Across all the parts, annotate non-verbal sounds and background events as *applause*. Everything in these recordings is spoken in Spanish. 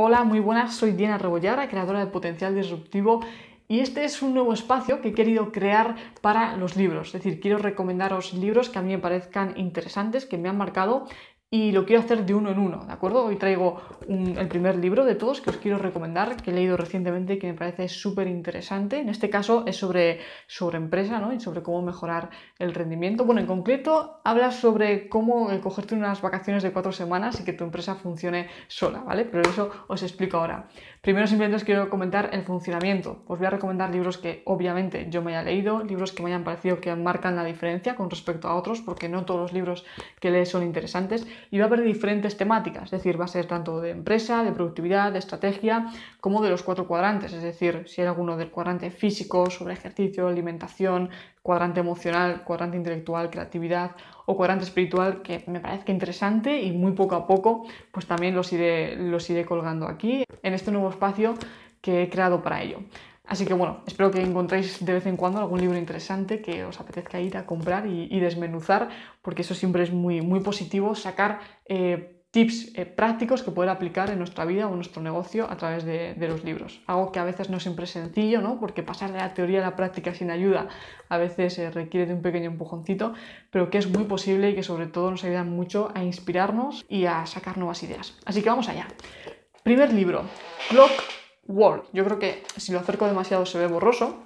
Hola, muy buenas, soy Diana Rebollara, creadora de Potencial Disruptivo y este es un nuevo espacio que he querido crear para los libros. Es decir, quiero recomendaros libros que a mí me parezcan interesantes, que me han marcado y lo quiero hacer de uno en uno, ¿de acuerdo? Hoy traigo el primer libro de todos que os quiero recomendar, que he leído recientemente y que me parece súper interesante. En este caso es sobre, sobre empresa y sobre cómo mejorar el rendimiento. Bueno, en concreto habla sobre cómo cogerte unas vacaciones de cuatro semanas y que tu empresa funcione sola, ¿vale? Pero eso os explico ahora. Primero simplemente os quiero comentar el funcionamiento. Os voy a recomendar libros que obviamente yo me haya leído, libros que me hayan parecido que marcan la diferencia con respecto a otros, porque no todos los libros que lees son interesantes y va a haber diferentes temáticas, es decir, va a ser tanto de empresa, de productividad, de estrategia, como de los cuatro cuadrantes, es decir, si hay alguno del cuadrante físico, sobre ejercicio, alimentación, cuadrante emocional, cuadrante intelectual, creatividad o cuadrante espiritual, que me parece que interesante y muy poco a poco, pues también los iré, los iré colgando aquí en este nuevo espacio que he creado para ello. Así que bueno, espero que encontréis de vez en cuando algún libro interesante que os apetezca ir a comprar y, desmenuzar, porque eso siempre es muy, muy positivo, sacar eh, tips eh, prácticos que poder aplicar en nuestra vida o en nuestro negocio a través de, los libros. Algo que a veces no siempre es sencillo, ¿no? porque pasar de la teoría a la práctica sin ayuda a veces eh, requiere de un pequeño empujoncito, pero que es muy posible y que sobre todo nos ayuda mucho a inspirarnos y a sacar nuevas ideas. Así que vamos allá. Primer libro, Clock yo creo que si lo acerco demasiado se ve borroso.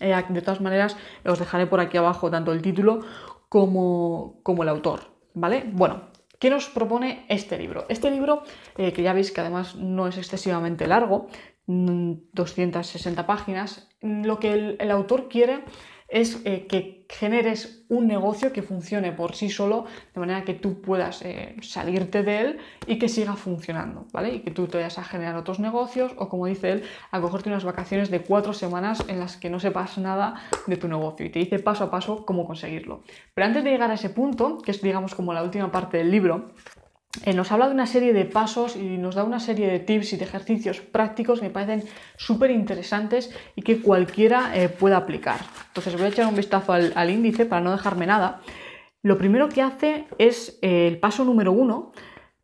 Eh, de todas maneras, os dejaré por aquí abajo tanto el título como, como el autor. ¿Vale? Bueno, ¿Qué nos propone este libro? Este libro, eh, que ya veis que además no es excesivamente largo, 260 mm, páginas, mm, lo que el autor quiere es eh, que generes un negocio que funcione por sí solo, de manera que tú puedas eh, salirte de él y que siga funcionando, ¿vale? Y que tú te vayas a generar otros negocios o, como dice él, a cogerte unas vacaciones de cuatro semanas en las que no sepas nada de tu negocio y te dice paso a paso cómo conseguirlo. Pero antes de llegar a ese punto, que es digamos como la última parte del libro, eh, nos habla de una serie de pasos y nos da una serie de tips y de ejercicios prácticos que me parecen súper interesantes y que cualquiera eh, pueda aplicar. Entonces voy a echar un vistazo al, índice para no dejarme nada. Lo primero que hace es eh, el paso número uno.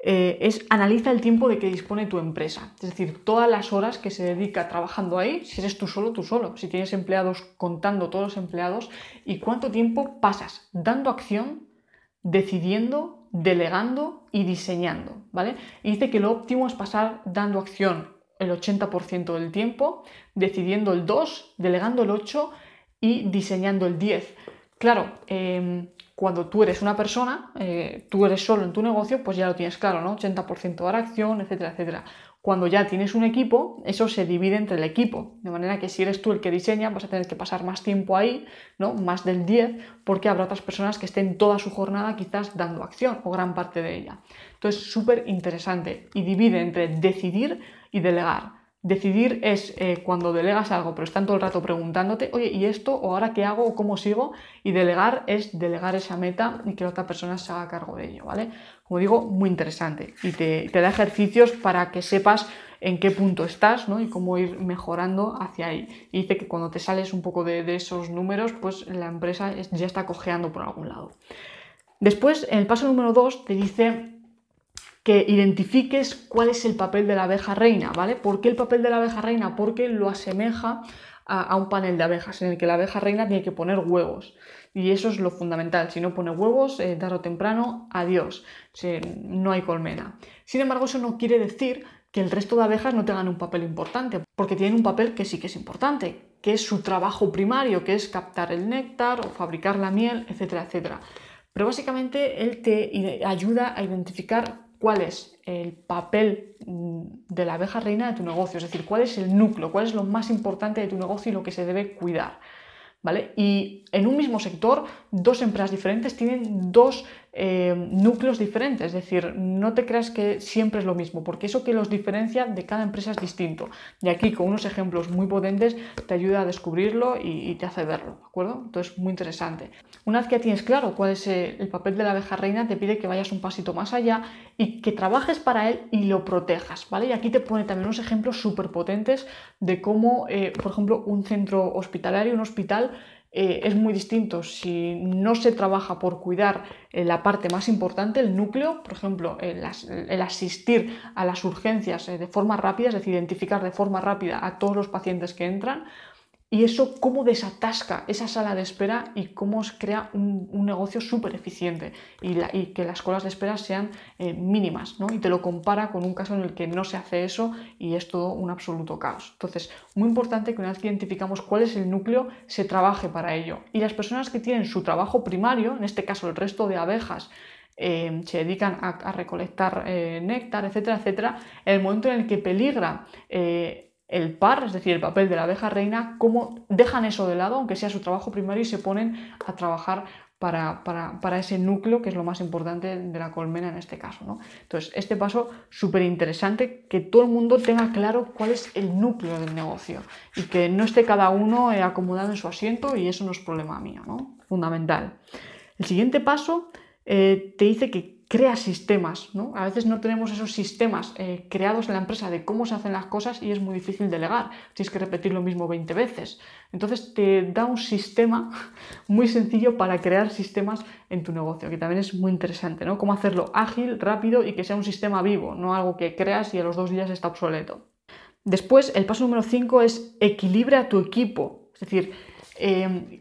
es analiza el tiempo de que dispone tu empresa, es decir, todas las horas que se dedica trabajando ahí, si eres tú solo, tú solo, si tienes empleados contando todos los empleados y cuánto tiempo pasas dando acción, decidiendo, delegando y diseñando, ¿vale? Y dice que lo óptimo es pasar dando acción el 80% del tiempo, decidiendo el 2, delegando el 8 y diseñando el 10. Claro, em, cuando tú eres una persona, eh, tú eres solo en tu negocio, pues ya lo tienes claro, ¿no? 80% dar la acción, etcétera, etcétera. Cuando ya tienes un equipo, eso se divide entre el equipo, de manera que si eres tú el que diseña, vas a tener que pasar más tiempo ahí, ¿no? Más del 10, porque habrá otras personas que estén toda su jornada quizás dando acción o gran parte de ella. Entonces, súper interesante y divide entre decidir y delegar. Decidir es eh, cuando delegas algo, pero están todo el rato preguntándote, oye, ¿y esto? ¿O ahora qué hago? ¿O cómo sigo? Y delegar es delegar esa meta y que la otra persona se haga cargo de ello, ¿vale? Como digo, muy interesante. Y te, da ejercicios para que sepas en qué punto estás ¿no? y cómo ir mejorando hacia ahí. Y dice que cuando te sales un poco de, esos números, pues la empresa ya está cojeando por algún lado. Después, en el paso número 2, te dice que identifiques cuál es el papel de la abeja reina, ¿vale? ¿Por qué el papel de la abeja reina? Porque lo asemeja a, un panel de abejas en el que la abeja reina tiene que poner huevos. Y eso es lo fundamental. Si no pone huevos, eh, tarde o temprano, adiós. no hay colmena. Sin embargo, eso no quiere decir que el resto de abejas no tengan un papel importante, porque tienen un papel que sí que es importante, que es su trabajo primario, que es captar el néctar o fabricar la miel, etcétera, etcétera. Pero básicamente él te eh, ayuda a identificar cuál es el papel mm, de la abeja reina de tu negocio, es decir, cuál es el núcleo, cuál es lo más importante de tu negocio y lo que se debe cuidar. ¿Vale? Y en un mismo sector dos empresas diferentes tienen dos eh, núcleos diferentes. Es decir, no te creas que siempre es lo mismo, porque eso que los diferencia de cada empresa es distinto. Y aquí, con unos ejemplos muy potentes, te ayuda a descubrirlo y, te hace verlo, ¿de acuerdo? Entonces, muy interesante. Una vez que tienes claro cuál es eh, el papel de la abeja reina, te pide que vayas un pasito más allá y que trabajes para él y lo protejas, ¿vale? Y aquí te pone también unos ejemplos súper potentes de cómo, eh, por ejemplo, un centro hospitalario, un hospital, eh, es muy distinto. Si no se trabaja por cuidar eh, la parte más importante, el núcleo, por ejemplo, el, asistir a las urgencias eh, de forma rápida, es decir, identificar de forma rápida a todos los pacientes que entran, y eso cómo desatasca esa sala de espera y cómo os crea un, negocio súper eficiente y, que las colas de espera sean eh, mínimas, ¿no? Y te lo compara con un caso en el que no se hace eso y es todo un absoluto caos. Entonces, muy importante que una vez que identificamos cuál es el núcleo, se trabaje para ello. Y las personas que tienen su trabajo primario, en este caso el resto de abejas, eh, se dedican a, recolectar eh, néctar, etcétera, etcétera, en el momento en el que peligra el par, es decir, el papel de la abeja reina, cómo dejan eso de lado, aunque sea su trabajo primario, y se ponen a trabajar para, para, para ese núcleo que es lo más importante de la colmena en este caso. ¿no? Entonces, este paso súper interesante, que todo el mundo tenga claro cuál es el núcleo del negocio y que no esté cada uno eh, acomodado en su asiento y eso no es problema mío, ¿no? fundamental. El siguiente paso eh, te dice que crea sistemas, ¿no? A veces no tenemos esos sistemas eh, creados en la empresa de cómo se hacen las cosas y es muy difícil delegar, tienes que repetir lo mismo 20 veces. Entonces te da un sistema *laughs* muy sencillo para crear sistemas en tu negocio, que también es muy interesante, ¿no? Cómo hacerlo ágil, rápido y que sea un sistema vivo, no algo que creas y a los dos días está obsoleto. Después, el paso número 5 es equilibra tu equipo, es decir, eh,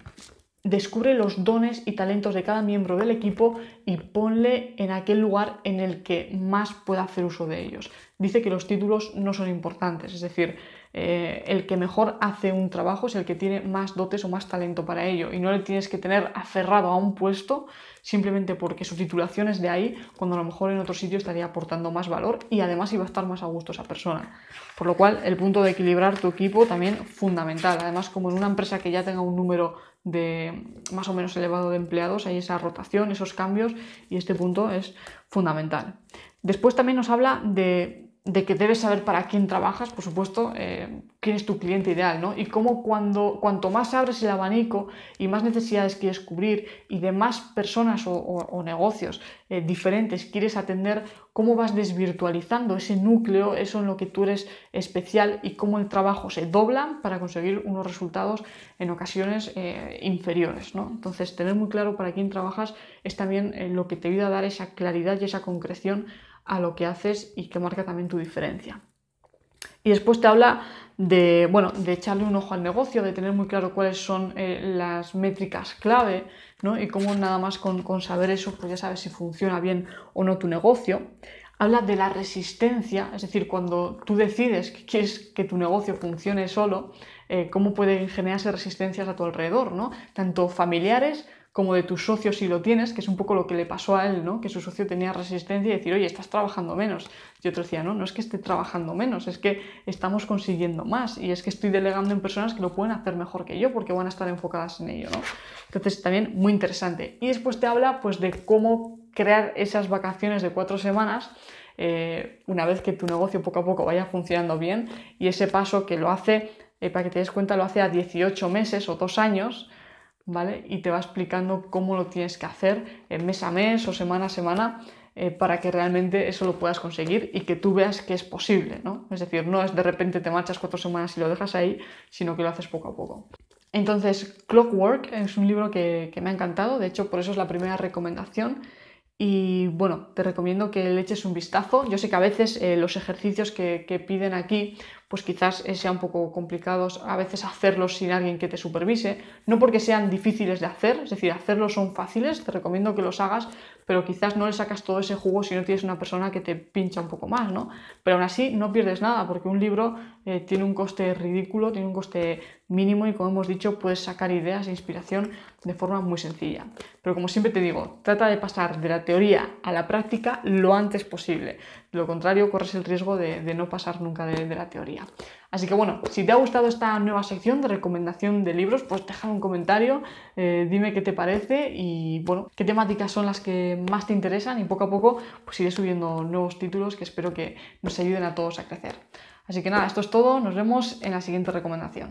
descubre los dones y talentos de cada miembro del equipo y ponle en aquel lugar en el que más pueda hacer uso de ellos. Dice que los títulos no son importantes, es decir, eh, el que mejor hace un trabajo es el que tiene más dotes o más talento para ello y no le tienes que tener aferrado a un puesto simplemente porque su titulación es de ahí cuando a lo mejor en otro sitio estaría aportando más valor y además iba a estar más a gusto esa persona. Por lo cual el punto de equilibrar tu equipo también fundamental. Además como en una empresa que ya tenga un número de más o menos elevado de empleados, hay esa rotación, esos cambios y este punto es fundamental. Después también nos habla de de que debes saber para quién trabajas, por supuesto, eh, quién es tu cliente ideal, ¿no? Y cómo cuando, cuanto más abres el abanico y más necesidades quieres cubrir y de más personas o, negocios eh, diferentes quieres atender, cómo vas desvirtualizando ese núcleo, eso en lo que tú eres especial y cómo el trabajo se dobla para conseguir unos resultados en ocasiones eh, inferiores, ¿no? Entonces, tener muy claro para quién trabajas es también lo que te ayuda a dar esa claridad y esa concreción a lo que haces y que marca también tu diferencia. Y después te habla de, bueno, de echarle un ojo al negocio, de tener muy claro cuáles son eh, las métricas clave, ¿no? Y cómo nada más con, con, saber eso, pues ya sabes si funciona bien o no tu negocio. Habla de la resistencia, es decir, cuando tú decides que quieres que tu negocio funcione solo, eh, cómo pueden generarse resistencias a tu alrededor, ¿no? Tanto familiares como de tus socios, si lo tienes, que es un poco lo que le pasó a él, ¿no? Que su socio tenía resistencia y decir, oye, estás trabajando menos. Y otro decía, no, no es que esté trabajando menos, es que estamos consiguiendo más y es que estoy delegando en personas que lo pueden hacer mejor que yo porque van a estar enfocadas en ello, ¿no? Entonces también muy interesante. Y después te habla pues de cómo crear esas vacaciones de cuatro semanas eh, una vez que tu negocio poco a poco vaya funcionando bien y ese paso que lo hace eh, para que te des cuenta lo hace a 18 meses o dos años, ¿vale? Y te va explicando cómo lo tienes que hacer eh, mes a mes o semana a semana eh, para que realmente eso lo puedas conseguir y que tú veas que es posible, ¿no? Es decir, no es de repente te marchas cuatro semanas y lo dejas ahí, sino que lo haces poco a poco. Entonces, Clockwork es un libro que, que me ha encantado, de hecho por eso es la primera recomendación y bueno, te recomiendo que le eches un vistazo. Yo sé que a veces eh, los ejercicios que, piden aquí, pues quizás eh, sean un poco complicados a veces hacerlos sin alguien que te supervise. No porque sean difíciles de hacer, es decir, hacerlos son fáciles, te recomiendo que los hagas, pero quizás no le sacas todo ese jugo si no tienes una persona que te pincha un poco más, ¿no? Pero aún así no pierdes nada, porque un libro eh, tiene un coste ridículo, tiene un coste mínimo y como hemos dicho puedes sacar ideas e inspiración de forma muy sencilla. Pero como siempre te digo, trata de pasar de la teoría a la práctica lo antes posible. De lo contrario, corres el riesgo de, no pasar nunca de, la teoría. Así que bueno, si te ha gustado esta nueva sección de recomendación de libros, pues déjame un comentario, eh, dime qué te parece y bueno, qué temáticas son las que más te interesan y poco a poco pues iré subiendo nuevos títulos que espero que nos ayuden a todos a crecer. Así que nada, esto es todo, nos vemos en la siguiente recomendación.